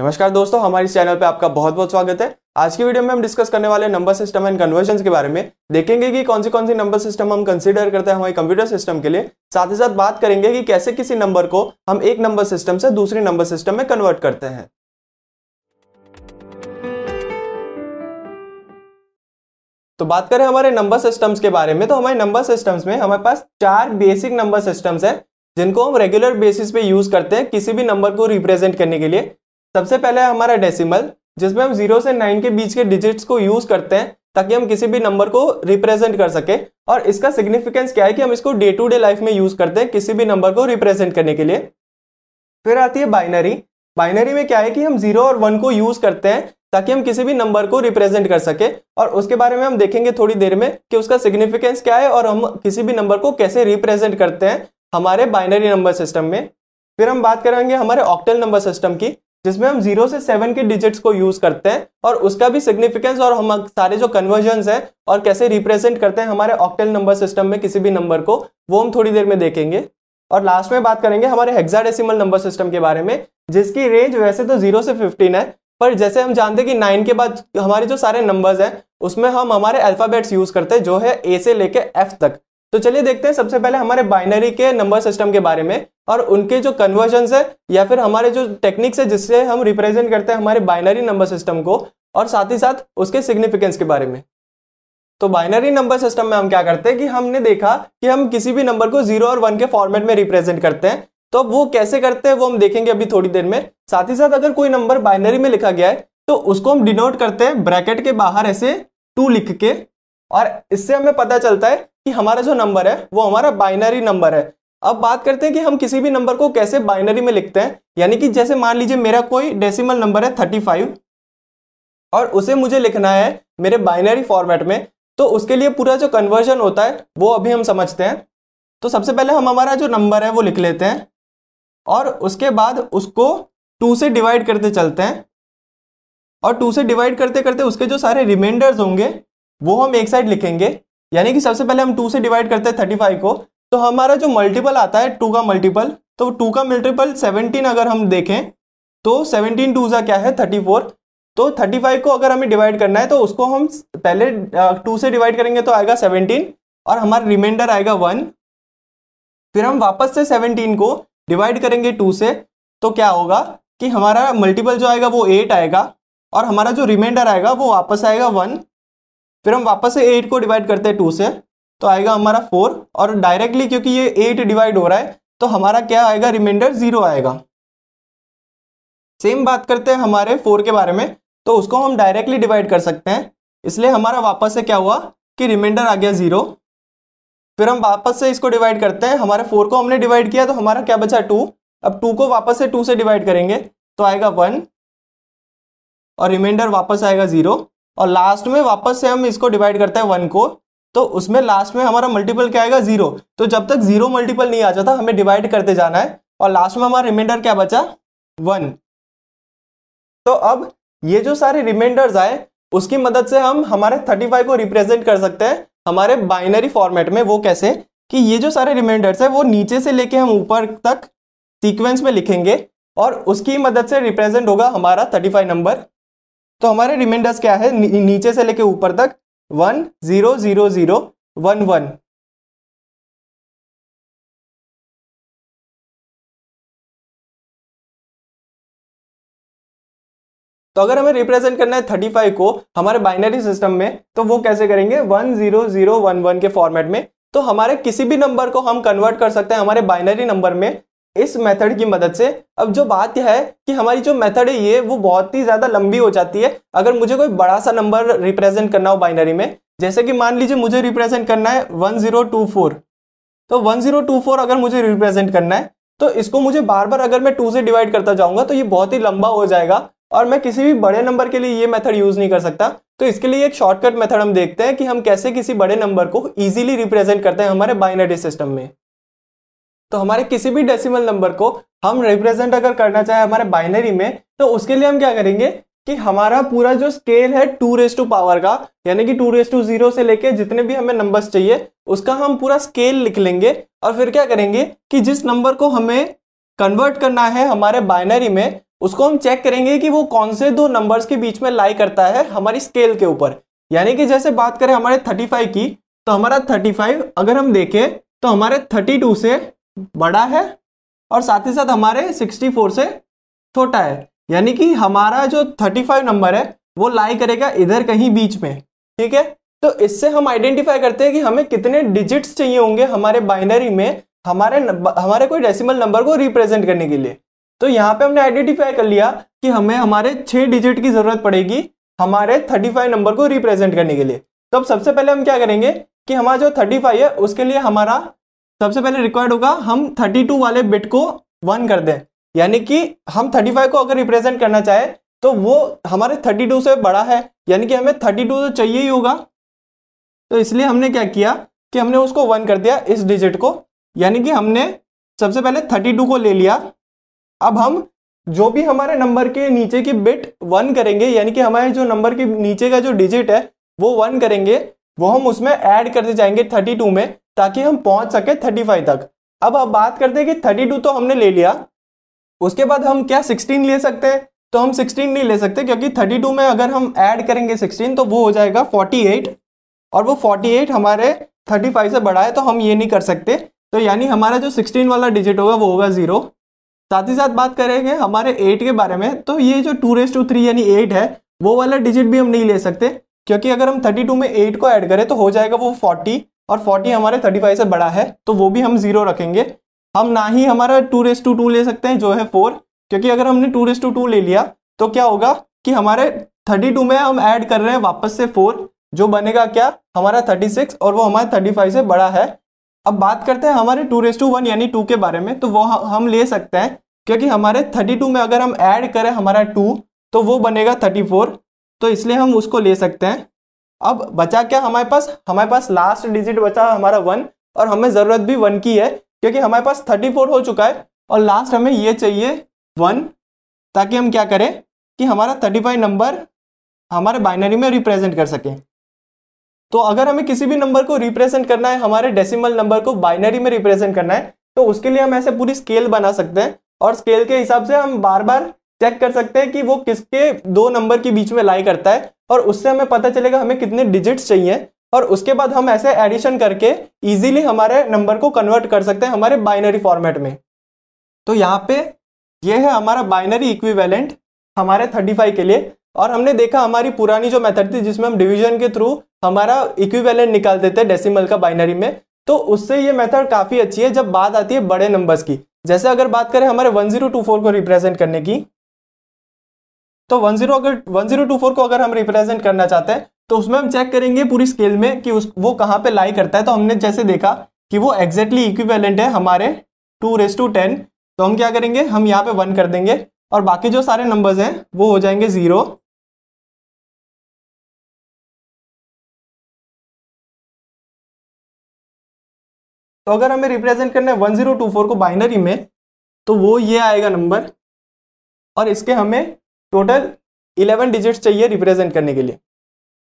नमस्कार दोस्तों हमारे चैनल पे आपका बहुत बहुत स्वागत है आज की वीडियो में हम डिस्कस करने वाले नंबर सिस्टम एंड कन्वर्जन के बारे में देखेंगे कि कौन सी कौन सी नंबर सिस्टम हम कंसिडर करते हैं हमारे कंप्यूटर सिस्टम के लिए साथ ही साथ बात करेंगे कि कैसे किसी नंबर को हम एक नंबर सिस्टम से दूसरे नंबर सिस्टम में कन्वर्ट करते हैं तो बात करें हमारे नंबर सिस्टम्स के बारे में तो हमारे नंबर सिस्टम्स में हमारे पास चार बेसिक नंबर सिस्टम्स हैं जिनको हम रेगुलर बेसिस पे यूज करते हैं किसी भी नंबर को रिप्रेजेंट करने के लिए सबसे पहले हमारा डेसिमल जिसमें हम जीरो से नाइन के बीच के डिजिट्स को यूज करते हैं ताकि हम किसी भी नंबर को रिप्रेजेंट कर सके और इसका सिग्निफिकेंस क्या है कि हम इसको डे टू डे लाइफ में यूज करते हैं किसी भी नंबर को रिप्रेजेंट करने के लिए फिर आती है बाइनरी बाइनरी में क्या है कि हम जीरो और वन को यूज करते हैं ताकि हम किसी भी नंबर को रिप्रेजेंट कर सके और उसके बारे में हम देखेंगे थोड़ी देर में कि उसका सिग्निफिकेंस क्या है और हम किसी भी नंबर को कैसे रिप्रेजेंट करते हैं हमारे बाइनरी नंबर सिस्टम में फिर हम बात करेंगे हमारे ऑक्टल नंबर सिस्टम की जिसमें हम जीरो से सेवन के डिजिट्स को यूज करते हैं और उसका भी सिग्निफिकेंस और हम सारे जो कन्वर्जन है और कैसे रिप्रेजेंट करते हैं हमारे ऑक्टेल नंबर सिस्टम में किसी भी नंबर को वो हम थोड़ी देर में देखेंगे और लास्ट में बात करेंगे हमारे हेक्साडेसिमल नंबर सिस्टम के बारे में जिसकी रेंज वैसे तो जीरो से फिफ्टीन है पर जैसे हम जानते हैं कि नाइन के बाद हमारे जो सारे नंबर्स हैं उसमें हम हमारे अल्फ़ाबेट्स यूज़ करते हैं जो है ए से लेके एफ तक तो चलिए देखते हैं सबसे पहले हमारे बाइनरी के नंबर सिस्टम के बारे में और उनके जो कन्वर्जन है या फिर हमारे जो टेक्निक्स है जिससे हम रिप्रेजेंट करते हैं हमारे बाइनरी नंबर सिस्टम को और साथ ही साथ उसके सिग्निफिकेंस के बारे में तो बाइनरी नंबर सिस्टम में हम क्या करते हैं कि हमने देखा कि हम किसी भी नंबर को जीरो और वन के फॉर्मेट में रिप्रेजेंट करते हैं तो वो कैसे करते हैं वो हम देखेंगे अभी थोड़ी देर में साथ ही साथ अगर कोई नंबर बाइनरी में लिखा गया है तो उसको हम डिनोट करते हैं ब्रैकेट के बाहर ऐसे टू लिख के और इससे हमें पता चलता है कि हमारा जो नंबर है वो हमारा बाइनरी नंबर है अब बात करते हैं कि हम किसी भी नंबर को कैसे बाइनरी में लिखते हैं यानी कि जैसे मान लीजिए मेरा कोई डेसिमल नंबर है थर्टी फाइव और उसे मुझे लिखना है मेरे बाइनरी फॉर्मेट में तो उसके लिए पूरा जो कन्वर्जन होता है वो अभी हम समझते हैं तो सबसे पहले हम हमारा जो नंबर है वो लिख लेते हैं और उसके बाद उसको टू से डिवाइड करते चलते हैं और टू से डिवाइड करते करते उसके जो सारे रिमाइंडर्स होंगे वो हम एक साइड लिखेंगे यानी कि सबसे पहले हम टू से डिवाइड करते हैं थर्टी फाइव को तो हमारा जो मल्टीपल आता है टू का मल्टीपल तो टू का मल्टीपल सेवनटीन अगर हम देखें तो सेवनटीन टू सा क्या है थर्टी फोर तो थर्टी फाइव को अगर हमें डिवाइड करना है तो उसको हम पहले टू से डिवाइड करेंगे तो आएगा सेवनटीन और हमारा रिमाइंडर आएगा वन फिर हम वापस से सेवनटीन को डिवाइड करेंगे टू से तो क्या होगा कि हमारा मल्टीपल जो आएगा वो एट आएगा और हमारा जो रिमाइंडर आएगा वो वापस आएगा वन फिर हम वापस से एट को डिवाइड करते हैं टू से तो आएगा हमारा फोर और डायरेक्टली क्योंकि ये एट डिवाइड हो रहा है तो हमारा क्या आएगा रिमाइंडर जीरो आएगा सेम बात करते हैं हमारे फोर के बारे में तो उसको हम डायरेक्टली डिवाइड कर सकते हैं इसलिए हमारा वापस से क्या हुआ कि रिमाइंडर आ गया जीरो फिर हम वापस से इसको डिवाइड करते हैं हमारे फोर को हमने डिवाइड किया तो हमारा क्या बचा टू अब टू को वापस से टू से डिवाइड करेंगे तो आएगा वन और रिमाइंडर वापस आएगा जीरो और लास्ट में वापस से हम इसको डिवाइड करते हैं वन को तो उसमें लास्ट में हमारा मल्टीपल क्या आएगा जीरो तो जब तक जीरो मल्टीपल नहीं आ जाता हमें डिवाइड करते जाना है और लास्ट में हमारा रिमाइंडर क्या बचा वन तो अब ये जो सारे रिमाइंडर्स आए उसकी मदद से हम हमारे थर्टी फाइव को रिप्रेजेंट कर सकते हैं हमारे बाइनरी फॉर्मेट में वो कैसे कि ये जो सारे रिमाइंडर्स है वो नीचे से लेके हम ऊपर तक सीक्वेंस में लिखेंगे और उसकी मदद से रिप्रेजेंट होगा हमारा थर्टी फाइव नंबर तो हमारे रिमाइंडर्स क्या है नी, नीचे से लेके ऊपर तक one zero zero zero one one तो अगर हमें रिप्रेजेंट करना है 35 को हमारे बाइनरी सिस्टम में तो वो कैसे करेंगे 10011 के फॉर्मेट में तो हमारे किसी भी नंबर को हम कन्वर्ट कर सकते हैं हमारे बाइनरी नंबर में इस मेथड की मदद से अब जो बात है कि हमारी जो मेथड है ये वो बहुत ही ज़्यादा लंबी हो जाती है अगर मुझे कोई बड़ा सा नंबर रिप्रेजेंट करना हो बाइनरी में जैसे कि मान लीजिए मुझे रिप्रेजेंट करना है वन ज़ीरो टू फोर तो वन ज़ीरो टू फोर अगर मुझे रिप्रेजेंट करना है तो इसको मुझे बार बार अगर मैं टू से डिवाइड करता जाऊँगा तो ये बहुत ही लंबा हो जाएगा और मैं किसी भी बड़े नंबर के लिए ये मेथड यूज़ नहीं कर सकता तो इसके लिए एक शॉर्टकट मेथड हम देखते हैं कि हम कैसे किसी बड़े नंबर को ईजिली रिप्रेजेंट करते हैं हमारे बाइनरी सिस्टम में तो हमारे किसी भी डेसिमल नंबर को हम रिप्रेजेंट अगर करना चाहे हमारे बाइनरी में तो उसके लिए हम क्या करेंगे कि हमारा पूरा जो स्केल है टू रेस टू पावर का यानी कि टू रेस टू जीरो से लेके जितने भी हमें नंबर्स चाहिए उसका हम पूरा स्केल लिख लेंगे और फिर क्या करेंगे कि जिस नंबर को हमें कन्वर्ट करना है हमारे बाइनरी में उसको हम चेक करेंगे कि वो कौन से दो नंबर्स के बीच में लाई करता है हमारी स्केल के ऊपर यानी कि जैसे बात करें हमारे 35 की तो हमारा 35 अगर हम देखें तो हमारे 32 से बड़ा है और साथ ही साथ हमारे 64 से छोटा है यानी कि हमारा जो 35 नंबर है वो लाई करेगा इधर कहीं बीच में ठीक है तो इससे हम आइडेंटिफाई करते हैं कि हमें कितने डिजिट्स चाहिए होंगे हमारे बाइनरी में हमारे हमारे कोई डेसिमल नंबर को रिप्रेजेंट करने के लिए तो यहाँ पे हमने आइडेंटिफाई कर लिया कि हमें हमारे छः डिजिट की ज़रूरत पड़ेगी हमारे 35 नंबर को रिप्रेजेंट करने के लिए तो अब सबसे पहले हम क्या करेंगे कि हमारा जो 35 है उसके लिए हमारा सबसे पहले रिक्वायर्ड होगा हम 32 वाले बिट को वन कर दें यानी कि हम 35 को अगर रिप्रेजेंट करना चाहे तो वो हमारे 32 से बड़ा है यानी कि हमें 32 तो चाहिए ही होगा तो इसलिए हमने क्या किया कि हमने उसको वन कर दिया इस डिजिट को यानी कि हमने सबसे पहले 32 को ले लिया अब हम जो भी हमारे नंबर के नीचे की बिट वन करेंगे यानी कि हमारे जो नंबर के नीचे का जो डिजिट है वो वन करेंगे वो हम उसमें ऐड करते जाएंगे 32 में ताकि हम पहुंच सके थर्टी फाइव तक अब आप बात करते हैं कि थर्टी टू तो हमने ले लिया उसके बाद हम क्या सिक्सटीन ले सकते हैं तो हम सिक्सटीन नहीं ले सकते क्योंकि थर्टी टू में अगर हम ऐड करेंगे सिक्सटीन तो वो हो जाएगा फोर्टी एट और वो फोर्टी एट हमारे थर्टी फाइव से बड़ा है तो हम ये नहीं कर सकते तो यानी हमारा जो सिक्सटीन वाला डिजिट होगा वो होगा ज़ीरो साथ ही साथ बात करेंगे हमारे एट के बारे में तो ये जो टू रेस टू थ्री यानी एट है वो वाला डिजिट भी हम नहीं ले सकते क्योंकि अगर हम थर्टी टू में एट को ऐड करें तो हो जाएगा वो फोर्टी और 40 हमारे 35 से बड़ा है तो वो भी हम जीरो रखेंगे हम ना ही हमारा टू रेस टू टू ले सकते हैं जो है फोर क्योंकि अगर हमने टू रेस टू टू ले लिया तो क्या होगा कि हमारे 32 में हम ऐड कर रहे हैं वापस से फोर जो बनेगा क्या हमारा 36 और वो हमारे 35 से बड़ा है अब बात करते हैं हमारे टू रेस टू वन यानी टू के बारे में तो वो हम ले सकते हैं क्योंकि हमारे टू में अगर हम ऐड करें हमारा टू तो वो बनेगा फोर तो इसलिए हम उसको ले सकते हैं अब बचा क्या हमारे पास हमारे पास लास्ट डिजिट बचा हमारा वन और हमें ज़रूरत भी वन की है क्योंकि हमारे पास थर्टी फोर हो चुका है और लास्ट हमें ये चाहिए वन ताकि हम क्या करें कि हमारा थर्टी फाइव नंबर हमारे बाइनरी में रिप्रेजेंट कर सकें तो अगर हमें किसी भी नंबर को रिप्रेजेंट करना है हमारे डेसिमल नंबर को बाइनरी में रिप्रेजेंट करना है तो उसके लिए हम ऐसे पूरी स्केल बना सकते हैं और स्केल के हिसाब से हम बार बार चेक कर सकते हैं कि वो किसके दो नंबर के बीच में लाई करता है और उससे हमें पता चलेगा हमें कितने डिजिट्स चाहिए और उसके बाद हम ऐसे एडिशन करके इजीली हमारे नंबर को कन्वर्ट कर सकते हैं हमारे बाइनरी फॉर्मेट में तो यहाँ पे ये है हमारा बाइनरी इक्विवेलेंट हमारे 35 के लिए और हमने देखा हमारी पुरानी जो मेथड थी जिसमें हम डिवीजन के थ्रू हमारा इक्विवेलेंट निकाल देते हैं डेसिमल का बाइनरी में तो उससे ये मेथड काफ़ी अच्छी है जब बात आती है बड़े नंबर्स की जैसे अगर बात करें हमारे 1024 को रिप्रेजेंट करने की तो वन जीरो अगर वन जीरो टू फोर को अगर हम रिप्रेजेंट करना चाहते हैं तो उसमें हम चेक करेंगे पूरी स्केल में कि उस वो कहाँ पे लाई करता है तो हमने जैसे देखा कि वो एग्जैक्टली इक्विवेलेंट है हमारे टू रेस टू टेन तो हम क्या करेंगे हम यहाँ पे वन कर देंगे और बाकी जो सारे नंबर्स हैं वो हो जाएंगे ज़ीरो तो अगर हमें रिप्रेजेंट करना है वन जीरो टू फोर को बाइनरी में तो वो ये आएगा नंबर और इसके हमें टोटल इलेवन डिजिट्स चाहिए रिप्रेजेंट करने के लिए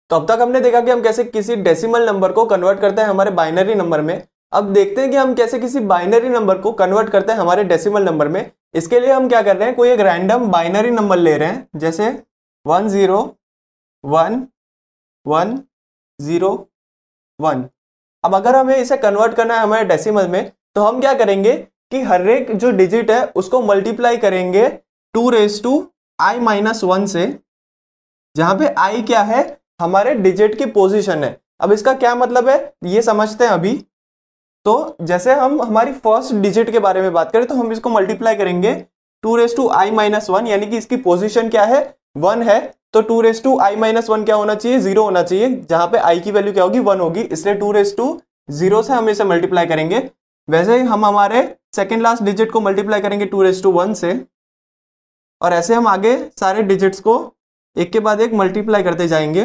तो अब तक हमने देखा कि हम कैसे किसी डेसिमल नंबर को कन्वर्ट करते हैं हमारे बाइनरी नंबर में अब देखते हैं कि हम कैसे किसी बाइनरी नंबर को कन्वर्ट करते हैं हमारे डेसिमल नंबर में इसके लिए हम क्या कर रहे हैं कोई एक रैंडम बाइनरी नंबर ले रहे हैं जैसे one zero one one zero one अब अगर हमें इसे कन्वर्ट करना है हमारे डेसिमल में तो हम क्या करेंगे कि हर एक जो डिजिट है उसको मल्टीप्लाई करेंगे two raise to I minus one से जहां पे आई क्या है हमारे डिजिट की पोजीशन है अब इसका क्या मतलब है ये समझते हैं अभी तो जैसे हम हमारी फर्स्ट डिजिट के बारे में बात करें तो हम इसको मल्टीप्लाई करेंगे two raise to I minus one यानी कि इसकी पोजीशन क्या है वन है तो two raise to I minus one क्या होना चाहिए जीरो होना चाहिए जहां पे आई की वैल्यू क्या होगी वन होगी इसलिए टू रेस टू जीरो से हम इसे मल्टीप्लाई करेंगे वैसे ही हम हमारे सेकेंड लास्ट डिजिट को मल्टीप्लाई करेंगे टू रेस टू वन से और ऐसे हम आगे सारे डिजिट्स को एक के बाद एक मल्टीप्लाई करते जाएंगे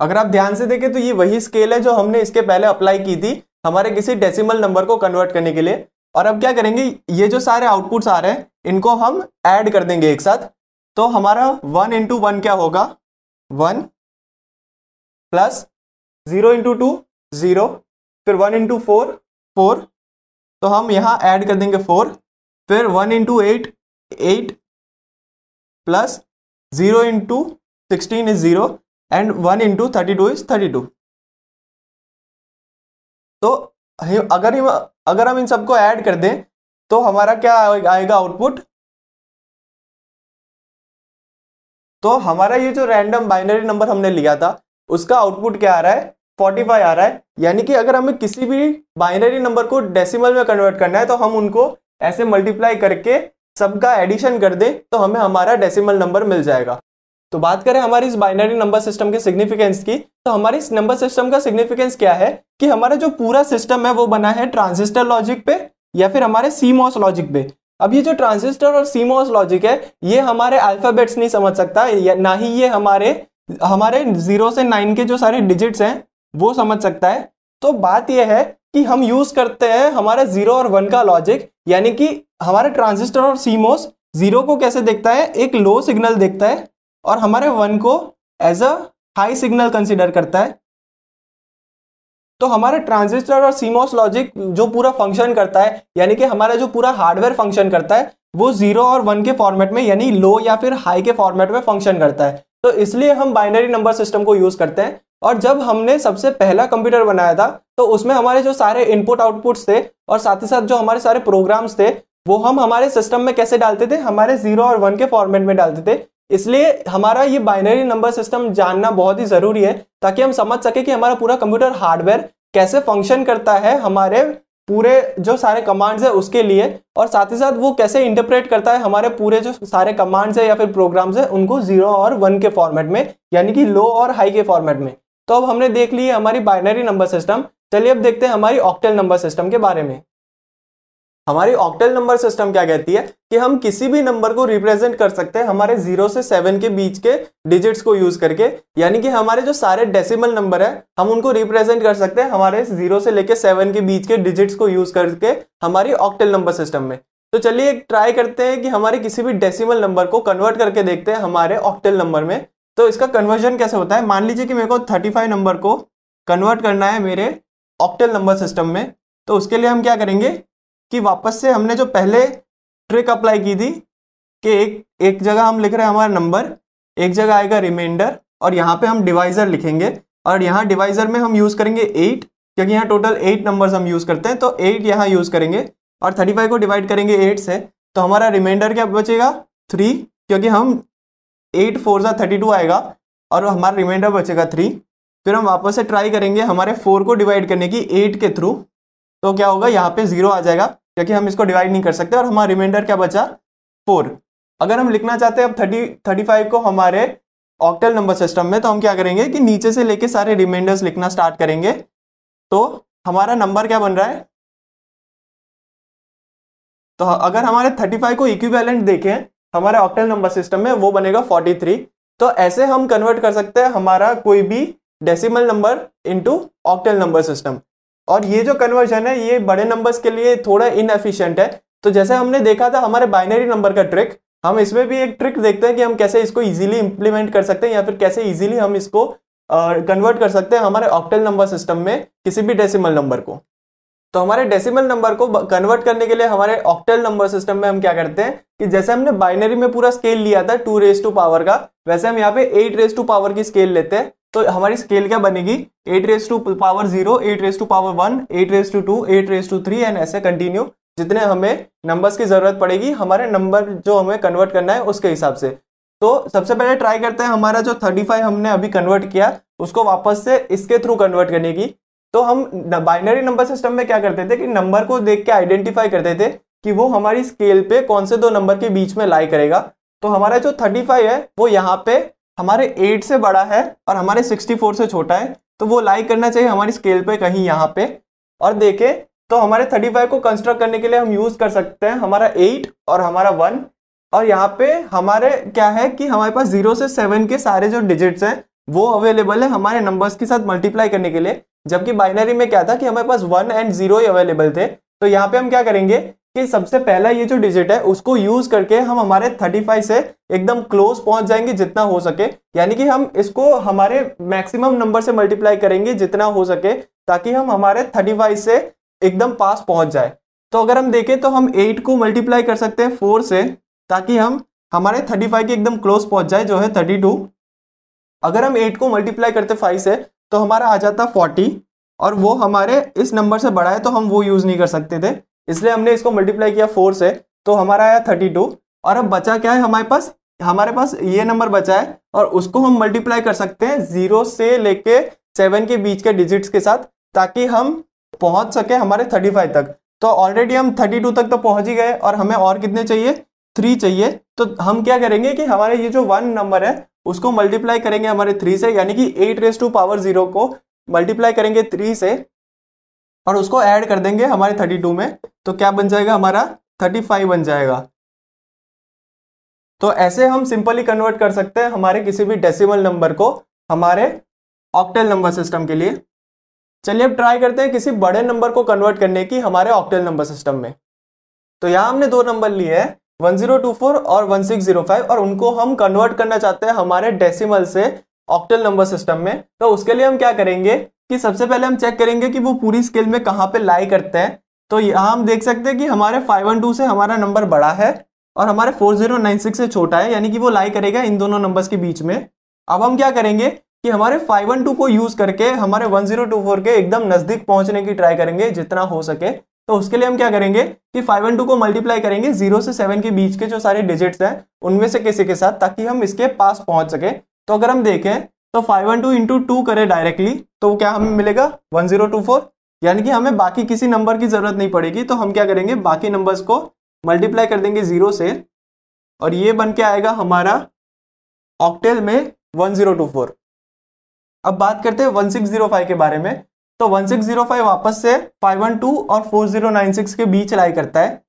अगर आप ध्यान से देखें तो ये वही स्केल है जो हमने इसके पहले अप्लाई की थी हमारे किसी डेसिमल नंबर को कन्वर्ट करने के लिए और अब क्या करेंगे ये जो सारे आउटपुट्स आ रहे हैं इनको हम ऐड कर देंगे एक साथ तो हमारा वन इंटू वन क्या होगा one plus zero into two zero फिर वन इंटू फोर फोर तो हम यहाँ ऐड हम्म। कर देंगे फोर फिर one into eight eight plus zero into sixteen is zero and one into thirty two is thirty two तो अगर हम अगर हम इन सबको ऐड कर दें तो हमारा क्या आएगा आउटपुट तो हमारा ये जो रैंडम बाइनरी नंबर हमने लिया था उसका आउटपुट क्या आ रहा है फोर्टी आ रहा है यानी कि अगर हमें किसी भी बाइनरी नंबर को डेसिमल में कन्वर्ट करना है तो हम उनको ऐसे मल्टीप्लाई करके सबका एडिशन कर दें तो हमें हमारा डेसिमल नंबर मिल जाएगा तो बात करें हमारी इस बाइनरी नंबर सिस्टम के सिग्निफिकेंस की तो हमारे इस नंबर सिस्टम का सिग्निफिकेंस क्या है कि हमारा जो पूरा सिस्टम है वो बना है ट्रांजिस्टर लॉजिक पे या फिर हमारे सीमॉस लॉजिक पे अब ये जो ट्रांजिस्टर और सीमॉस लॉजिक है ये हमारे अल्फाबेट्स नहीं समझ सकता ना ही ये हमारे हमारे जीरो से नाइन के जो सारे डिजिट्स हैं वो समझ सकता है तो बात यह है कि हम यूज करते हैं हमारे जीरो और वन का लॉजिक यानी कि हमारे ट्रांजिस्टर और सीमोस जीरो को कैसे देखता है एक लो सिग्नल देखता है और हमारे वन को as a high signal consider करता है तो हमारे ट्रांजिस्टर और सीमोस लॉजिक जो पूरा फंक्शन करता है यानी कि हमारा जो पूरा हार्डवेयर फंक्शन करता है वो जीरो और वन के फॉर्मेट में यानी लो या फिर हाई के फॉर्मेट में फंक्शन करता है तो इसलिए हम बाइनरी नंबर सिस्टम को यूज करते हैं और जब हमने सबसे पहला कंप्यूटर बनाया था तो उसमें हमारे जो सारे इनपुट आउटपुट्स थे और साथ ही साथ जो हमारे सारे प्रोग्राम्स थे वो हम हमारे सिस्टम में कैसे डालते थे हमारे जीरो और वन के फॉर्मेट में डालते थे इसलिए हमारा ये बाइनरी नंबर सिस्टम जानना बहुत ही ज़रूरी है ताकि हम समझ सके कि हमारा पूरा कंप्यूटर हार्डवेयर कैसे फंक्शन करता है हमारे पूरे जो सारे कमांड्स है उसके लिए और साथ ही साथ वो कैसे इंटरप्रेट करता है हमारे पूरे जो सारे कमांड्स है या फिर प्रोग्राम्स है उनको जीरो और वन के फॉर्मेट में यानी कि लो और हाई के फॉर्मेट में तो अब हमने देख ली हमारी बाइनरी नंबर सिस्टम चलिए अब देखते हैं हमारी ऑक्टेल नंबर सिस्टम के बारे में हमारी ऑक्टेल नंबर सिस्टम क्या कहती है कि हम किसी भी नंबर को रिप्रेजेंट कर सकते हैं हमारे जीरो से सेवन के बीच के डिजिट्स को यूज करके यानी कि हमारे जो सारे डेसिमल नंबर है हम उनको रिप्रेजेंट कर सकते हैं हमारे जीरो से लेके सेवन के बीच के डिजिट्स को यूज करके हमारी ऑक्टेल नंबर सिस्टम में तो चलिए ट्राई करते हैं कि हमारे किसी भी डेसिमल नंबर को कन्वर्ट करके देखते हैं हमारे ऑक्टेल नंबर में तो इसका कन्वर्जन कैसे होता है मान लीजिए कि मेरे को 35 नंबर को कन्वर्ट करना है मेरे ऑक्टल नंबर सिस्टम में तो उसके लिए हम क्या करेंगे कि वापस से हमने जो पहले ट्रिक अप्लाई की थी कि एक एक जगह हम लिख रहे हैं हमारा नंबर एक जगह आएगा रिमाइंडर और यहाँ पे हम डिवाइज़र लिखेंगे और यहाँ डिवाइज़र में हम यूज़ करेंगे एट क्योंकि यहाँ टोटल एट नंबर्स हम यूज़ करते हैं तो एट यहाँ यूज़ करेंगे और थर्टी फाइव को डिवाइड करेंगे एट से तो हमारा रिमाइंडर क्या बचेगा थ्री क्योंकि हम एट फोर सा थर्टी टू आएगा और हमारा रिमाइंडर बचेगा थ्री फिर हम वापस से ट्राई करेंगे हमारे फोर को डिवाइड करने की एट के थ्रू तो क्या होगा यहाँ पे जीरो आ जाएगा क्योंकि हम इसको डिवाइड नहीं कर सकते और हमारा रिमाइंडर क्या बचा फोर अगर हम लिखना चाहते हैं अब थर्टी थर्टी फाइव को हमारे ऑक्टल नंबर सिस्टम में तो हम क्या करेंगे कि नीचे से लेके सारे रिमाइंडर्स लिखना स्टार्ट करेंगे तो हमारा नंबर क्या बन रहा है तो अगर हमारे थर्टी फाइव को इक्विवेलेंट देखें हमारे ऑक्टेल नंबर सिस्टम में वो बनेगा 43 तो ऐसे हम कन्वर्ट कर सकते हैं हमारा कोई भी decimal number into octal number system और ये जो कन्वर्जन है ये बड़े नंबर्स के लिए थोड़ा इनएफिशियंट है तो जैसे हमने देखा था हमारे बाइनरी नंबर का ट्रिक हम इसमें भी एक ट्रिक देखते हैं कि हम कैसे इसको इजीली इंप्लीमेंट कर सकते हैं या फिर कैसे इजीली हम इसको कन्वर्ट कर सकते हैं हमारे ऑक्टेल नंबर सिस्टम में किसी भी डेसिमल नंबर को तो हमारे डेसिमल नंबर को कन्वर्ट करने के लिए हमारे ऑक्टल नंबर सिस्टम में हम क्या करते हैं कि जैसे हमने बाइनरी में पूरा स्केल लिया था टू रेस टू पावर का वैसे हम यहाँ पे एट रेस टू पावर की स्केल लेते हैं तो हमारी स्केल क्या बनेगी eight raise to power zero eight raise to power one eight raise to two eight raise to three and ऐसे कंटिन्यू जितने हमें नंबर्स की जरूरत पड़ेगी हमारे नंबर जो हमें कन्वर्ट करना है उसके हिसाब से तो सबसे पहले ट्राई करते हैं हमारा जो 35 हमने अभी कन्वर्ट किया उसको वापस से इसके थ्रू कन्वर्ट करने की तो हम बाइनरी नंबर सिस्टम में क्या करते थे कि नंबर को देख के आइडेंटिफाई करते थे कि वो हमारी स्केल पे कौन से दो नंबर के बीच में लाई करेगा तो हमारा जो 35 है वो यहाँ पे हमारे 8 से बड़ा है और हमारे 64 से छोटा है तो वो लाई करना चाहिए हमारी स्केल पे कहीं यहाँ पे और देखे तो हमारे 35 को कंस्ट्रक्ट करने के लिए हम यूज कर सकते हैं हमारा एट और हमारा वन और यहाँ पे हमारे क्या है कि हमारे पास जीरो से सेवन के सारे जो डिजिट्स हैं वो अवेलेबल है हमारे नंबर्स के साथ मल्टीप्लाई करने के लिए जबकि बाइनरी में क्या था कि हमारे पास वन एंड जीरो ही अवेलेबल थे तो यहाँ पे हम क्या करेंगे कि सबसे पहला ये जो डिजिट है उसको यूज करके हम हमारे 35 से एकदम क्लोज पहुंच जाएंगे जितना हो सके यानी कि हम इसको हमारे मैक्सिमम नंबर से मल्टीप्लाई करेंगे जितना हो सके ताकि हम हमारे 35 से एकदम पास पहुंच जाए तो अगर हम देखें तो हम 8 को मल्टीप्लाई कर सकते हैं फोर से ताकि हम हमारे फाइव के एकदम क्लोज पहुंच जाए जो है टू अगर हम एट को मल्टीप्लाई करते फाइव से तो हमारा आ जाता फोर्टी और वो हमारे इस नंबर से बड़ा है तो हम वो यूज़ नहीं कर सकते थे इसलिए हमने इसको मल्टीप्लाई किया फोर से तो हमारा आया थर्टी टू और अब बचा क्या है हमारे पास हमारे पास ये नंबर बचा है और उसको हम मल्टीप्लाई कर सकते हैं जीरो से लेके सेवन के बीच के डिजिट्स के साथ ताकि हम पहुंच सके हमारे थर्टी फाइव तक तो ऑलरेडी हम थर्टी टू तक तो पहुंच ही गए और हमें और कितने चाहिए थ्री चाहिए तो हम क्या करेंगे कि हमारे ये जो वन नंबर है उसको मल्टीप्लाई करेंगे हमारे थ्री से यानी कि eight raise to power zero को मल्टीप्लाई करेंगे थ्री से और उसको ऐड कर देंगे हमारे थर्टी टू में तो क्या बन जाएगा हमारा थर्टी फाइव बन जाएगा तो ऐसे हम सिंपली कन्वर्ट कर सकते हैं हमारे किसी भी डेसिमल नंबर को हमारे ऑक्टेल नंबर सिस्टम के लिए चलिए अब ट्राई करते हैं किसी बड़े नंबर को कन्वर्ट करने की हमारे ऑक्टेल नंबर सिस्टम में तो यहाँ हमने दो नंबर लिए हैं 1024 और 1605 और उनको हम कन्वर्ट करना चाहते हैं हमारे डेसिमल से ऑक्टल नंबर सिस्टम में तो उसके लिए हम क्या करेंगे कि सबसे पहले हम चेक करेंगे कि वो पूरी स्केल में कहाँ पे लाई करते हैं तो यहाँ हम देख सकते हैं कि हमारे 512 से हमारा नंबर बड़ा है और हमारे 4096 से छोटा है यानी कि वो लाई करेगा इन दोनों नंबर्स के बीच में अब हम क्या करेंगे कि हमारे 512 को यूज़ करके हमारे 1024 के एकदम नज़दीक पहुंचने की ट्राई करेंगे जितना हो सके तो उसके लिए हम क्या करेंगे कि फाइव एंड टू को मल्टीप्लाई करेंगे जीरो से सेवन के बीच के जो सारे डिजिट्स हैं उनमें से किसी के साथ ताकि हम इसके पास पहुंच सके तो अगर हम देखें तो five and two into two करें डायरेक्टली तो क्या हमें मिलेगा वन जीरो टू फोर यानी कि हमें बाकी किसी नंबर की जरूरत नहीं पड़ेगी तो हम क्या करेंगे बाकी नंबर्स को मल्टीप्लाई कर देंगे जीरो से और ये बन के आएगा हमारा ऑक्टेल में वन जीरो टू फोर अब बात करते हैं वन सिक्स जीरो फाइव के बारे में तो 1605 वापस से 512 और 4096 के बीच लाई करता है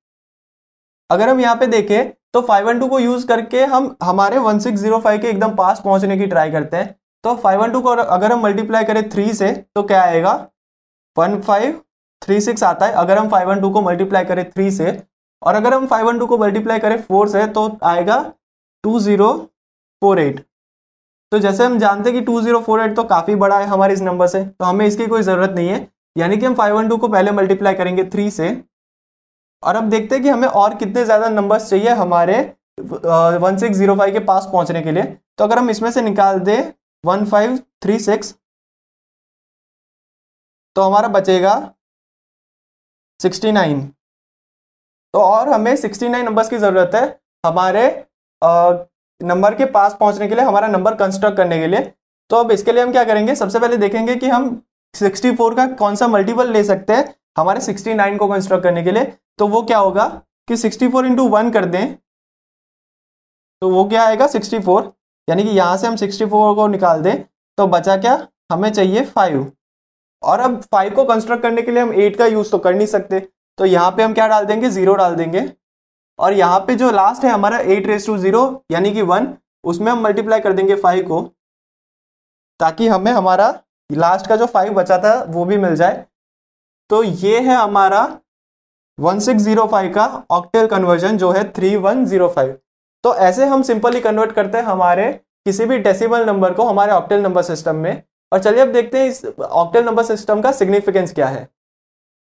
अगर हम यहाँ पे देखें तो 512 को यूज करके हम हमारे 1605 के एकदम पास पहुंचने की ट्राई करते हैं तो 512 को अगर हम मल्टीप्लाई करें थ्री से तो क्या आएगा वन फाइव थ्री सिक्स आता है अगर हम फाइव वन टू को मल्टीप्लाई करें थ्री से और अगर हम फाइव वन टू को मल्टीप्लाई करें फोर से तो आएगा टू जीरो फोर एट तो जैसे हम जानते हैं कि टू जीरो फोर एट तो काफ़ी बड़ा है हमारे इस नंबर से तो हमें इसकी कोई ज़रूरत नहीं है यानी कि हम फाइव वन टू को पहले मल्टीप्लाई करेंगे थ्री से और अब देखते हैं कि हमें और कितने ज़्यादा नंबर्स चाहिए हमारे वन सिक्स जीरो फाइव के पास पहुंचने के लिए तो अगर हम इसमें से निकाल दें वन फाइव थ्री सिक्स तो हमारा बचेगा सिक्सटी नाइन तो और हमें सिक्सटी नाइन नंबर्स की ज़रूरत है हमारे नंबर के पास पहुंचने के लिए हमारा नंबर कंस्ट्रक्ट करने के लिए तो अब इसके लिए हम क्या करेंगे सबसे पहले देखेंगे कि हम 64 का कौन सा मल्टीपल ले सकते हैं हमारे 69 को कंस्ट्रक्ट करने के लिए तो वो क्या होगा कि 64 फोर इंटू वन कर दें तो वो क्या आएगा 64 यानी कि यहाँ से हम 64 को निकाल दें तो बचा क्या हमें चाहिए फाइव और अब फाइव को कंस्ट्रक्ट करने के लिए हम एट का यूज़ तो कर नहीं सकते तो यहाँ पर हम क्या डाल देंगे ज़ीरो डाल देंगे और यहाँ पे जो लास्ट है हमारा एट रेस टू जीरो यानी कि वन उसमें हम मल्टीप्लाई कर देंगे फाइव को ताकि हमें हमारा लास्ट का जो फाइव बचा था वो भी मिल जाए तो ये है हमारा वन सिक्स जीरो फाइव का ऑक्टेल कन्वर्जन जो है थ्री वन जीरो फाइव तो ऐसे हम सिंपली कन्वर्ट करते हैं हमारे किसी भी डेसिमल नंबर को हमारे ऑक्टेल नंबर सिस्टम में और चलिए अब देखते हैं इस ऑक्टेल नंबर सिस्टम का सिग्निफिकेंस क्या है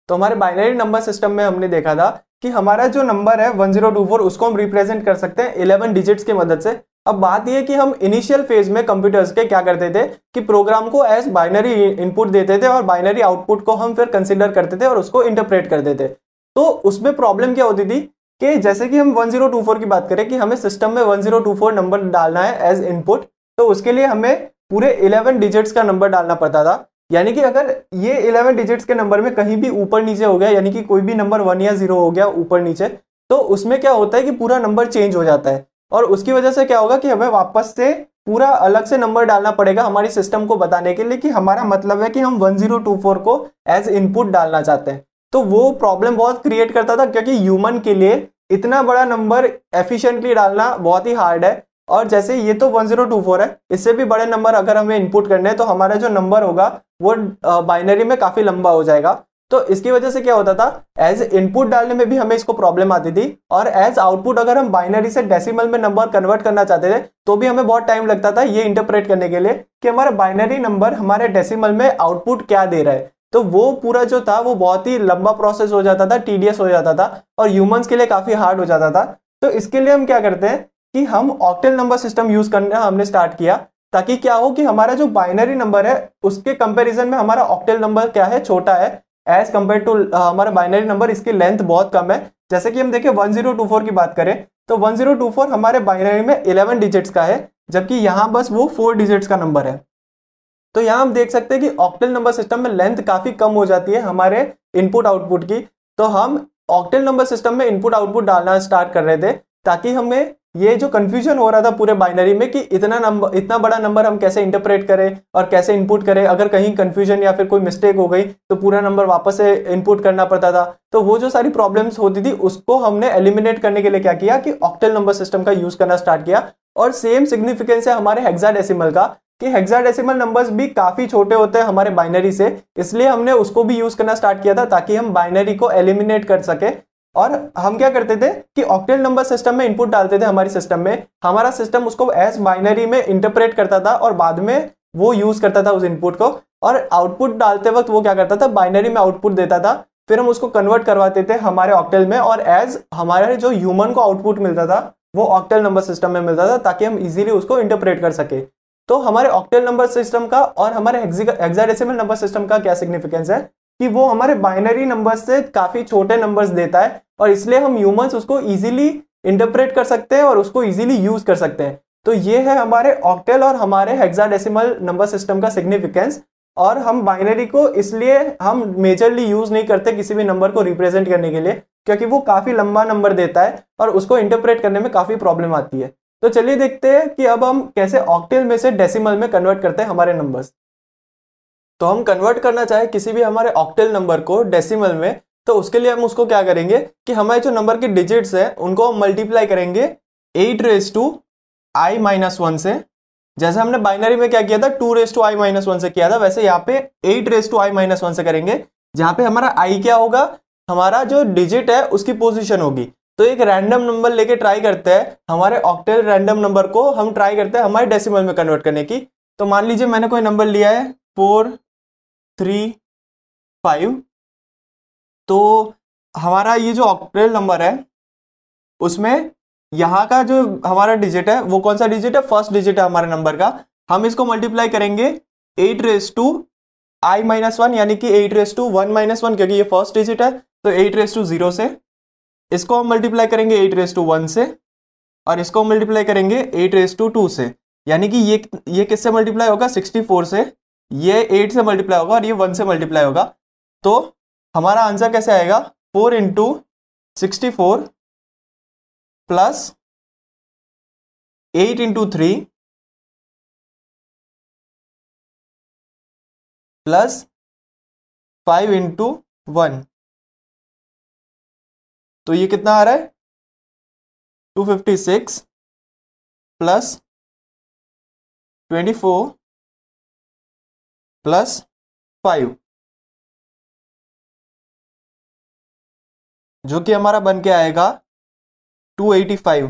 तो हमारे बाइनरी नंबर सिस्टम में हमने देखा था कि हमारा जो नंबर है वन जीरो टू फोर उसको हम रिप्रेजेंट कर सकते हैं इलेवन डिजिट्स की मदद से अब बात यह कि हम इनिशियल फेज में कंप्यूटर्स के क्या करते थे कि प्रोग्राम को एज बाइनरी इनपुट देते थे और बाइनरी आउटपुट को हम फिर कंसिडर करते थे और उसको इंटरप्रेट करते थे तो उसमें प्रॉब्लम क्या होती थी कि जैसे कि हम 1024 की बात करें कि हमें सिस्टम में 1024 नंबर डालना है एज इनपुट तो उसके लिए हमें पूरे 11 डिजिट्स का नंबर डालना पड़ता था यानी कि अगर ये इलेवन डिजिट्स के नंबर में कहीं भी ऊपर नीचे हो गया यानी कि कोई भी नंबर वन या जीरो हो गया ऊपर नीचे तो उसमें क्या होता है कि पूरा नंबर चेंज हो जाता है और उसकी वजह से क्या होगा कि हमें वापस से पूरा अलग से नंबर डालना पड़ेगा हमारे सिस्टम को बताने के लिए कि हमारा मतलब है कि हम 1024 को एज इनपुट डालना चाहते हैं तो वो प्रॉब्लम बहुत क्रिएट करता था क्योंकि ह्यूमन के लिए इतना बड़ा नंबर एफिशिएंटली डालना बहुत ही हार्ड है और जैसे ये तो 1024 है इससे भी बड़े नंबर अगर हमें इनपुट करने हैं तो हमारा जो नंबर होगा वो बाइनरी में काफ़ी लंबा हो जाएगा तो इसकी वजह से क्या होता था एज इनपुट डालने में भी हमें इसको प्रॉब्लम आती थी और एज आउटपुट अगर हम बाइनरी से डेसिमल में नंबर कन्वर्ट करना चाहते थे तो भी हमें बहुत टाइम लगता था ये इंटरप्रेट करने के लिए कि हमारा बाइनरी नंबर हमारे डेसिमल में आउटपुट क्या दे रहा है तो वो पूरा जो था वो बहुत ही लंबा प्रोसेस हो जाता था टीडीएस हो जाता था और ह्यूमन्स के लिए काफ़ी हार्ड हो जाता था तो इसके लिए हम क्या करते हैं कि हम ऑक्टेल नंबर सिस्टम यूज़ करना हमने स्टार्ट किया ताकि क्या हो कि हमारा जो बाइनरी नंबर है उसके कंपैरिजन में हमारा ऑक्टेल नंबर क्या है छोटा है एज कम्पेयर टू हमारा बाइनरी नंबर इसकी लेंथ बहुत कम है जैसे कि हम देखें 1024 की बात करें तो 1024 हमारे बाइनरी में 11 डिजिट्स का है जबकि यहाँ बस वो फोर डिजिट्स का नंबर है तो यहाँ हम देख सकते हैं कि ऑक्टेल नंबर सिस्टम में लेंथ काफ़ी कम हो जाती है हमारे इनपुट आउटपुट की तो हम ऑक्टेल नंबर सिस्टम में इनपुट आउटपुट डालना स्टार्ट कर रहे थे ताकि हमें ये जो कन्फ्यूजन हो रहा था पूरे बाइनरी में कि इतना नंबर इतना बड़ा नंबर हम कैसे इंटरप्रेट करें और कैसे इनपुट करें अगर कहीं कन्फ्यूजन या फिर कोई मिस्टेक हो गई तो पूरा नंबर वापस से इनपुट करना पड़ता था तो वो जो सारी प्रॉब्लम्स होती थी उसको हमने एलिमिनेट करने के लिए क्या किया कि ऑक्टल नंबर सिस्टम का यूज करना स्टार्ट किया और सेम सिग्निफिकेंस है हमारे डेसिमल का कि डेसिमल नंबर्स भी काफी छोटे होते हैं हमारे बाइनरी से इसलिए हमने उसको भी यूज करना स्टार्ट किया था ताकि हम बाइनरी को एलिमिनेट कर सके और हम क्या करते थे कि ऑक्टेल नंबर सिस्टम में इनपुट डालते थे हमारे सिस्टम में हमारा सिस्टम उसको एज बाइनरी में इंटरप्रेट करता था और बाद में वो यूज करता था उस इनपुट को और आउटपुट डालते वक्त वो क्या करता था बाइनरी में आउटपुट देता था फिर हम उसको कन्वर्ट करवाते थे हमारे ऑक्टेल में और एज हमारे जो ह्यूमन को आउटपुट मिलता था वो ऑक्टेल नंबर सिस्टम में मिलता था ताकि हम इजीली उसको इंटरप्रेट कर सके तो हमारे ऑक्टेल नंबर सिस्टम का और हमारे हेक्साडेसिमल नंबर सिस्टम का क्या सिग्निफिकेंस है कि वो हमारे बाइनरी नंबर्स से काफ़ी छोटे नंबर्स देता है और इसलिए हम ह्यूमंस उसको ईजिली इंटरप्रेट कर सकते हैं और उसको ईजिली यूज़ कर सकते हैं तो ये है हमारे ऑक्टेल और हमारे हेक्साडेसिमल नंबर सिस्टम का सिग्निफिकेंस और हम बाइनरी को इसलिए हम मेजरली यूज़ नहीं करते किसी भी नंबर को रिप्रेजेंट करने के लिए क्योंकि वो काफ़ी लंबा नंबर देता है और उसको इंटरप्रेट करने में काफ़ी प्रॉब्लम आती है तो चलिए देखते हैं कि अब हम कैसे ऑक्टेल में से डेसिमल में कन्वर्ट करते हैं हमारे नंबर्स तो हम कन्वर्ट करना चाहे किसी भी हमारे ऑक्टेल नंबर को डेसिमल में तो उसके लिए हम उसको क्या करेंगे कि हमारे जो नंबर के डिजिट्स हैं उनको हम मल्टीप्लाई करेंगे eight raise to I minus one से जैसे हमने बाइनरी में क्या किया था two raise to I minus one से किया था वैसे यहाँ पे eight raise to I minus one से करेंगे जहाँ पे हमारा आई क्या होगा हमारा जो डिजिट है उसकी पोजिशन होगी तो एक रैंडम नंबर लेके ट्राई करते हैं हमारे ऑक्टेल रैंडम नंबर को हम ट्राई करते हैं हमारे डेसीमल में कन्वर्ट करने की तो मान लीजिए मैंने कोई नंबर लिया है फोर थ्री फाइव तो हमारा ये जो ऑक्ट्रेल नंबर है उसमें यहाँ का जो हमारा डिजिट है वो कौन सा डिजिट है फर्स्ट डिजिट है हमारे नंबर का हम इसको मल्टीप्लाई करेंगे eight raise to I minus one यानी कि eight raise to one minus one क्योंकि ये फर्स्ट डिजिट है तो एट रेस टू जीरो से इसको हम मल्टीप्लाई करेंगे एट रेस टू वन से और इसको मल्टीप्लाई करेंगे एट रेस टू टू से यानी कि ये ये किससे मल्टीप्लाई होगा सिक्सटी फोर से ये एट से मल्टीप्लाई होगा और ये वन से मल्टीप्लाई होगा तो हमारा आंसर कैसे आएगा four into sixty four plus eight into three plus five into one तो ये कितना आ रहा है two fifty six plus twenty four plus five जो कि हमारा बन के आएगा 285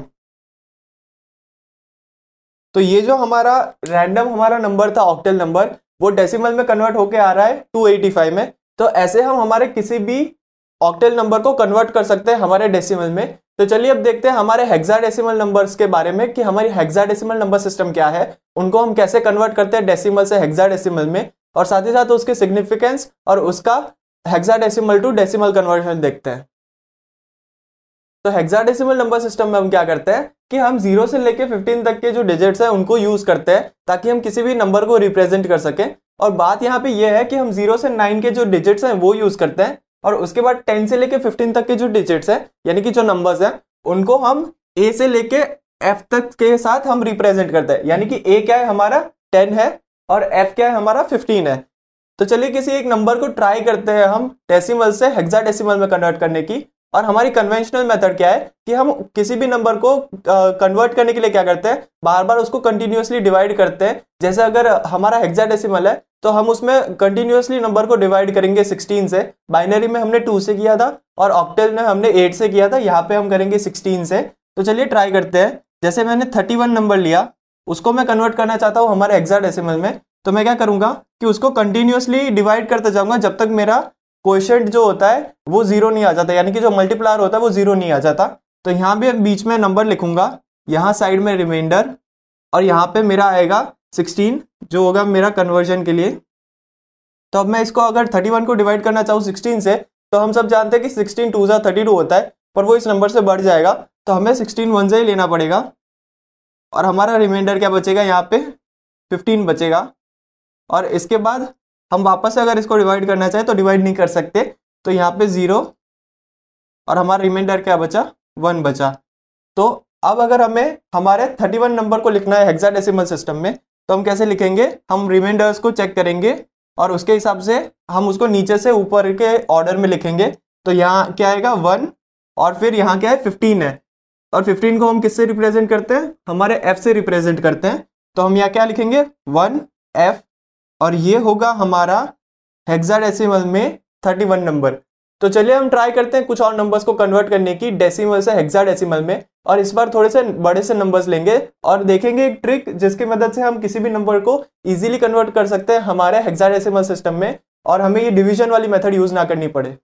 तो ये जो हमारा रैंडम हमारा नंबर था ऑक्टल नंबर वो डेसिमल में कन्वर्ट होके आ रहा है 285 में तो ऐसे हम हमारे किसी भी ऑक्टल नंबर को कन्वर्ट कर सकते हैं हमारे डेसिमल में तो चलिए अब देखते हैं हमारे हेक्साडेसिमल नंबर्स के बारे में कि हमारी हेक्साडेसिमल नंबर सिस्टम क्या है उनको हम कैसे कन्वर्ट करते हैं डेसिमल से हेक्साडेसिमल में और साथ ही साथ उसके सिग्निफिकेंस और उसका हेक्साडेसिमल टू डेसिमल कन्वर्जन देखते हैं तो हेक्साडेसिमल नंबर सिस्टम में हम क्या करते हैं कि हम जीरो से लेके फिफ्टीन तक के जो डिजिट्स हैं उनको यूज करते हैं ताकि हम किसी भी नंबर को रिप्रेजेंट कर सकें और बात यहाँ पे ये है कि हम जीरो से नाइन के जो डिजिट्स हैं वो यूज करते हैं और उसके बाद टेन से लेके फिफ्टीन तक के जो डिजिट्स हैं यानी कि जो नंबर्स हैं उनको हम ए से लेके एफ तक के साथ हम रिप्रेजेंट करते हैं यानी कि ए क्या है हमारा टेन है और एफ क्या है हमारा फिफ्टीन है तो चलिए किसी एक नंबर को ट्राई करते हैं हम डेसिमल से हेक्साडेसिमल में कन्वर्ट करने की और हमारी कन्वेंशनल मेथड क्या है कि हम किसी भी नंबर को कन्वर्ट करने के लिए क्या करते हैं बार बार उसको कंटिन्यूसली डिवाइड करते हैं जैसे अगर हमारा हेक्साडेसिमल है तो हम उसमें कंटिन्यूसली नंबर को डिवाइड करेंगे 16 से बाइनरी में हमने 2 से किया था और ऑक्टेल में हमने 8 से किया था यहाँ पे हम करेंगे 16 से तो चलिए ट्राई करते हैं जैसे मैंने 31 नंबर लिया उसको मैं कन्वर्ट करना चाहता हूँ हमारे एग्जैक्ट हेक्साडेसिमल में तो मैं क्या करूँगा कि उसको कंटिन्यूसली डिवाइड करता जाऊँगा जब तक मेरा क्वेश्चन जो होता है वो जीरो नहीं आ जाता यानी कि जो मल्टीप्लायर होता है वो जीरो नहीं आ जाता तो यहाँ भी बीच में नंबर लिखूंगा यहाँ साइड में रिमाइंडर और यहाँ पे मेरा आएगा 16 जो होगा मेरा कन्वर्जन के लिए तो अब मैं इसको अगर 31 को डिवाइड करना चाहूँ 16 से तो हम सब जानते हैं कि 16 टू जो थर्टी होता है पर वो इस नंबर से बढ़ जाएगा तो हमें सिक्सटीन वन से ही लेना पड़ेगा और हमारा रिमाइंडर क्या बचेगा यहाँ पे फिफ्टीन बचेगा और इसके बाद हम वापस अगर इसको डिवाइड करना चाहें तो डिवाइड नहीं कर सकते तो यहाँ पे ज़ीरो और हमारा रिमाइंडर क्या बचा वन बचा तो अब अगर हमें हमारे थर्टी वन नंबर को लिखना है हेक्साडेसिमल सिस्टम में तो हम कैसे लिखेंगे हम रिमाइंडर्स को चेक करेंगे और उसके हिसाब से हम उसको नीचे से ऊपर के ऑर्डर में लिखेंगे तो यहाँ क्या आएगा वन और फिर यहाँ क्या है फिफ्टीन है और 15 को हम किससे रिप्रेजेंट करते हैं हमारे f से रिप्रेजेंट करते हैं तो हम यहाँ क्या लिखेंगे वन एफ और ये होगा हमारा हेक्साडेसिमल में 31 नंबर तो चलिए हम ट्राई करते हैं कुछ और नंबर्स को कन्वर्ट करने की डेसिमल से हेक्साडेसिमल में और इस बार थोड़े से बड़े से नंबर्स लेंगे और देखेंगे एक ट्रिक जिसकी मदद से हम किसी भी नंबर को इजीली कन्वर्ट कर सकते हैं हमारे हेक्साडेसिमल सिस्टम में और हमें ये डिवीजन वाली मेथड यूज ना करनी पड़े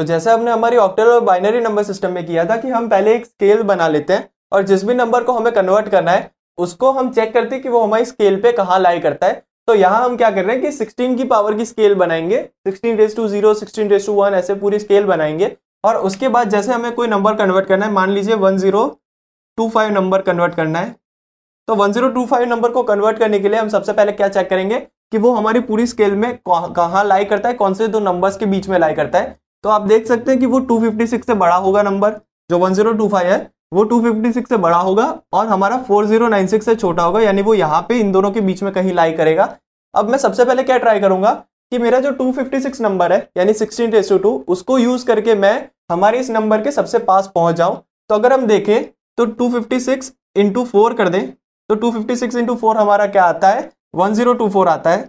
तो जैसे हमने हमारी ऑक्टल और बाइनरी नंबर सिस्टम में किया था कि हम पहले एक स्केल बना लेते हैं और जिस भी नंबर को हमें कन्वर्ट करना है उसको हम चेक करते हैं कि वो हमारी स्केल पे कहाँ लाई करता है तो यहाँ हम क्या कर रहे हैं कि 16 की पावर की स्केल बनाएंगे 16 raise to zero sixteen raise to one ऐसे पूरी स्केल बनाएंगे और उसके बाद जैसे हमें कोई नंबर कन्वर्ट करना है मान लीजिए one zero two five number convert करना है तो one zero two five number को कन्वर्ट करने के लिए हम सबसे पहले क्या चेक करेंगे कि वो हमारी पूरी स्केल में कहाँ लाई करता है कौन से दो नंबर्स के बीच में लाई करता है तो आप देख सकते हैं कि वो 256 से बड़ा होगा नंबर जो 1025 है वो 256 से बड़ा होगा और हमारा 4096 से छोटा होगा यानी वो यहाँ पे इन दोनों के बीच में कहीं लाई करेगा अब मैं सबसे पहले क्या ट्राई करूंगा कि मेरा जो 256 नंबर है यानी सिक्सटीन टेस्ट टू उसको यूज करके मैं हमारे इस नंबर के सबसे पास पहुंच जाऊं तो अगर हम देखें तो 256 फिफ्टी सिक्स इंटू फोर कर दें तो 256 फिफ्टी सिक्स इंटू फोर हमारा क्या आता है 1024 आता है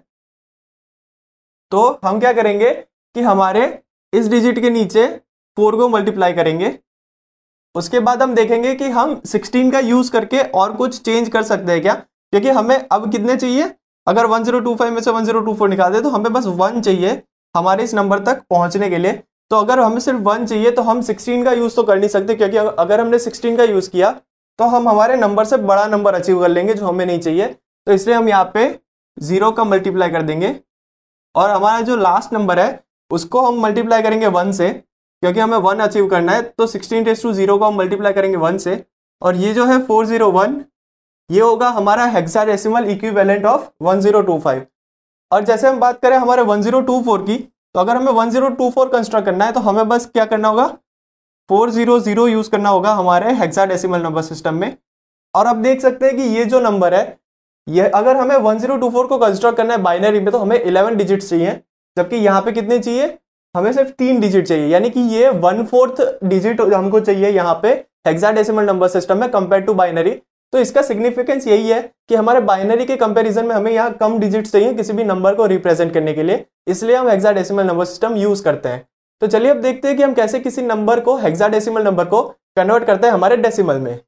तो हम क्या करेंगे कि हमारे इस डिजिट के नीचे फोर को मल्टीप्लाई करेंगे उसके बाद हम देखेंगे कि हम 16 का यूज करके और कुछ चेंज कर सकते हैं क्या क्योंकि हमें अब कितने चाहिए अगर 1025 में से 1024 निकाल दे तो हमें बस वन चाहिए हमारे इस नंबर तक पहुंचने के लिए तो अगर हमें सिर्फ वन चाहिए तो हम 16 का यूज़ तो कर नहीं सकते क्योंकि अगर हमने 16 का यूज़ किया तो हम हमारे नंबर से बड़ा नंबर अचीव कर लेंगे जो हमें नहीं चाहिए तो इसलिए हम यहाँ पे ज़ीरो का मल्टीप्लाई कर देंगे और हमारा जो लास्ट नंबर है उसको हम मल्टीप्लाई करेंगे वन से क्योंकि हमें वन अचीव करना है तो सिक्सटीन डेज टू जीरो को हम मल्टीप्लाई करेंगे वन से और ये जो है फोर जीरो वन ये होगा हमारा hexa hexadecimal equivalent of one zero two five और जैसे हम बात करें हमारे वन जीरो टू फोर की तो अगर हमें one zero two four construct करना है तो हमें बस क्या करना होगा फोर जीरो जीरो यूज़ करना होगा हमारे हेक्सा डेसिमल नंबर सिस्टम में और आप देख सकते हैं कि ये जो नंबर है ये अगर हमें वन जीरो टू फोर को कंस्ट्रक्ट करना है बाइनरी में तो हमें इलेवन डिजिट चाहिए जबकि यहाँ पे कितने चाहिए हमें सिर्फ तीन डिजिट चाहिए यानी कि ये वन फोर्थ डिजिट हमको चाहिए यहाँ पे हेक्साडेसिमल नंबर सिस्टम में कंपेयर टू बाइनरी तो इसका सिग्निफिकेंस यही है कि हमारे बाइनरी के कंपैरिजन में हमें यहाँ कम डिजिट्स चाहिए किसी भी नंबर को रिप्रेजेंट करने के लिए इसलिए हम हेक्साडेसिमल नंबर सिस्टम यूज करते हैं तो चलिए अब देखते हैं कि हम कैसे किसी नंबर को हेक्साडेसिमल नंबर को कन्वर्ट करते हैं हमारे डेसिमल में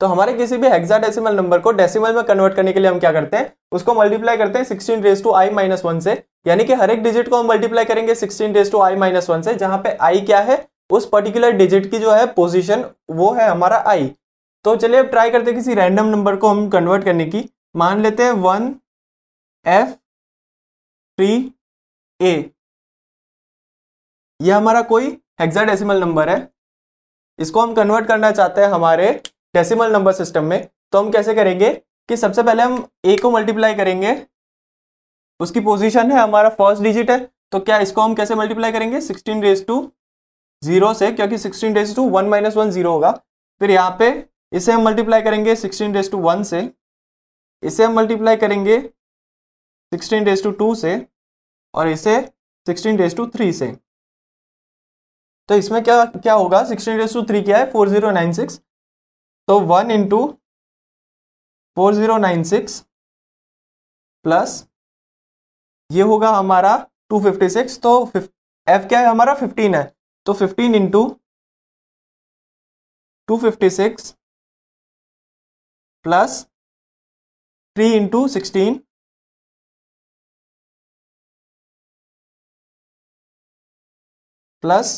तो हमारे किसी भी हेक्साडेसिमल नंबर को डेसिमल में कन्वर्ट करने के लिए हम क्या करते हैं उसको मल्टीप्लाई करते हैं sixteen raise to I minus one से यानी कि हर एक डिजिट को हम मल्टीप्लाई करेंगे sixteen raise to I minus one से जहां पे आई क्या है उस पर्टिकुलर डिजिट की जो है पोजिशन वो है हमारा आई तो चलिए अब ट्राई करते हैं किसी रैंडम नंबर को हम कन्वर्ट करने की मान लेते हैं वन एफ थ्री ए यह हमारा कोई डेसिमल नंबर है इसको हम कन्वर्ट करना चाहते हैं हमारे डेसिमल नंबर सिस्टम में तो हम कैसे करेंगे कि सबसे पहले हम ए को मल्टीप्लाई करेंगे उसकी पोजीशन है हमारा फर्स्ट डिजिट है तो क्या इसको हम कैसे मल्टीप्लाई करेंगे सिक्सटीन रेज टू जीरो से क्योंकि 16 raise to one minus one zero होगा फिर यहाँ पे इसे हम मल्टीप्लाई करेंगे सिक्सटीन रेज टू वन से इसे हम मल्टीप्लाई करेंगे 16 रेज टू टू से और इसे सिक्सटीन रेज टू थ्री से तो इसमें क्या क्या होगा सिक्सटीन रेज टू थ्री क्या है फोर जीरो नाइन सिक्स तो one into four zero nine six plus ये होगा हमारा 256 तो एफ क्या है हमारा 15 है तो 15 into two plus three into sixteen plus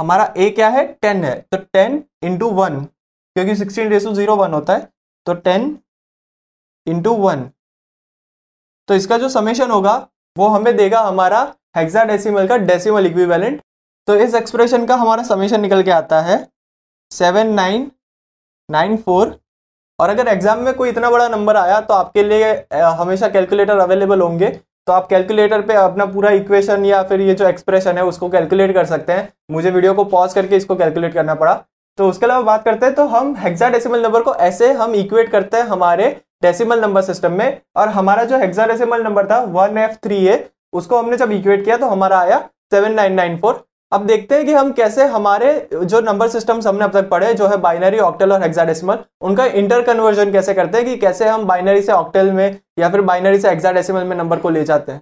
हमारा ए क्या है टेन है तो टेन इंटू वन क्योंकि सिक्सटीन रेसू जीरो वन होता है तो टेन इंटू वन तो इसका जो समेशन होगा वो हमें देगा हमारा हेक्साडेसिमल का डेसिमल इक्विवेलेंट तो इस एक्सप्रेशन का हमारा समेशन निकल के आता है सेवन नाइन नाइन फोर और अगर एग्जाम में कोई इतना बड़ा नंबर आया तो आपके लिए हमेशा कैलकुलेटर अवेलेबल होंगे तो आप कैलकुलेटर पे अपना पूरा इक्वेशन या फिर ये जो एक्सप्रेशन है उसको कैलकुलेट कर सकते हैं मुझे वीडियो को पॉज करके इसको कैलकुलेट करना पड़ा तो उसके अलावा बात करते हैं तो हम हेक्साडेसिमल नंबर को ऐसे हम इक्वेट करते हैं हमारे डेसिमल नंबर सिस्टम में और हमारा जो हेक्साडेसिमल नंबर था वन एफ थ्री ए उसको हमने जब इक्वेट किया तो हमारा आया सेवन नाइन नाइन फोर अब देखते हैं कि हम कैसे हमारे जो नंबर सिस्टम्स हमने अब तक पढ़े जो है बाइनरी ऑक्टल और हेक्साडेसिमल उनका इंटर कन्वर्जन कैसे करते हैं कि कैसे हम बाइनरी से ऑक्टल में या फिर बाइनरी से हेक्साडेसिमल में नंबर को ले जाते हैं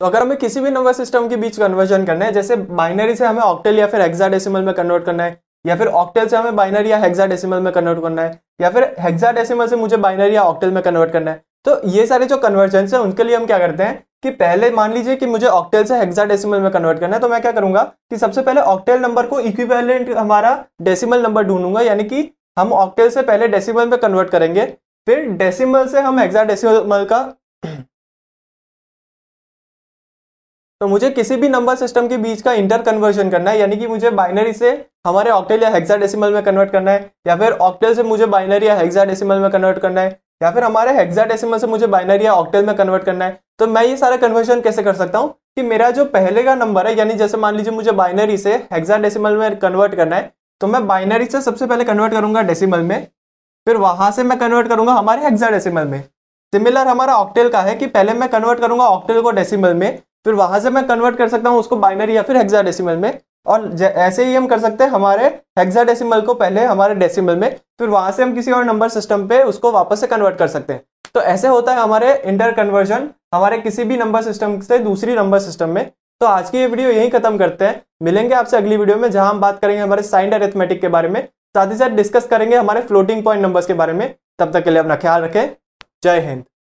तो अगर हमें किसी भी नंबर सिस्टम के बीच कन्वर्जन करना है जैसे बाइनरी से हमें ऑक्टल या फिर हेक्साडेसिमल में कन्वर्ट करना है या फिर ऑक्टेल से हमें बाइनरी या हेक्साडेसिमल में कन्वर्ट करना है या फिर हेक्साडेसिमल से मुझे बाइनरी या ऑक्टेल में कन्वर्ट करना है तो ये सारे जो कन्वर्जन है उनके लिए हम क्या करते हैं कि पहले मान लीजिए कि मुझे ऑक्टेल से हेक्साडेसिमल में कन्वर्ट करना है तो मैं क्या करूंगा कि सबसे पहले ऑक्टेल नंबर को इक्विवेलेंट हमारा डेसिमल नंबर ढूंढूंगा यानी कि हम ऑक्टेल से पहले डेसिमल में कन्वर्ट करेंगे फिर डेसिमल से हम हेक्साडेसिमल का तो मुझे किसी भी नंबर सिस्टम के बीच का इंटर कन्वर्जन करना है यानी कि मुझे बाइनरी से हमारे ऑक्टेल या हेक्साडेसिमल में कन्वर्ट करना है या फिर ऑक्टेल से मुझे बाइनरी या हेक्साडेसिमल में कन्वर्ट करना है या फिर हमारे हेक्साडेसिमल से मुझे बाइनरी या ऑक्टेल में कन्वर्ट करना है तो मैं ये सारा कन्वर्जन कैसे कर सकता हूँ कि मेरा जो पहले का नंबर है यानी जैसे मान लीजिए मुझे बाइनरी से हेक्साडेसिमल में कन्वर्ट करना है तो मैं बाइनरी से सबसे पहले कन्वर्ट करूंगा डेसिमल में फिर वहां से मैं कन्वर्ट करूंगा हमारे हेक्साडेसिमल में सिमिलर हमारा ऑक्टेल का है कि पहले मैं कन्वर्ट करूंगा ऑक्टेल को डेसिमल में फिर वहां से मैं कन्वर्ट कर सकता हूँ उसको बाइनरी या फिर हेक्साडेसिमल में और ऐसे ही हम कर सकते हैं हमारे हेक्साडेसिमल को पहले हमारे डेसिमल में फिर वहां से हम किसी और नंबर सिस्टम पे उसको वापस से कन्वर्ट कर सकते हैं तो ऐसे होता है हमारे इंटर कन्वर्जन हमारे किसी भी नंबर सिस्टम से दूसरी नंबर सिस्टम में तो आज की ये वीडियो यही खत्म करते हैं मिलेंगे आपसे अगली वीडियो में जहां हम बात करेंगे हमारे साइंड अरेथमेटिक के बारे में साथ ही साथ डिस्कस करेंगे हमारे फ्लोटिंग पॉइंट नंबर्स के बारे में तब तक के लिए अपना ख्याल रखें जय हिंद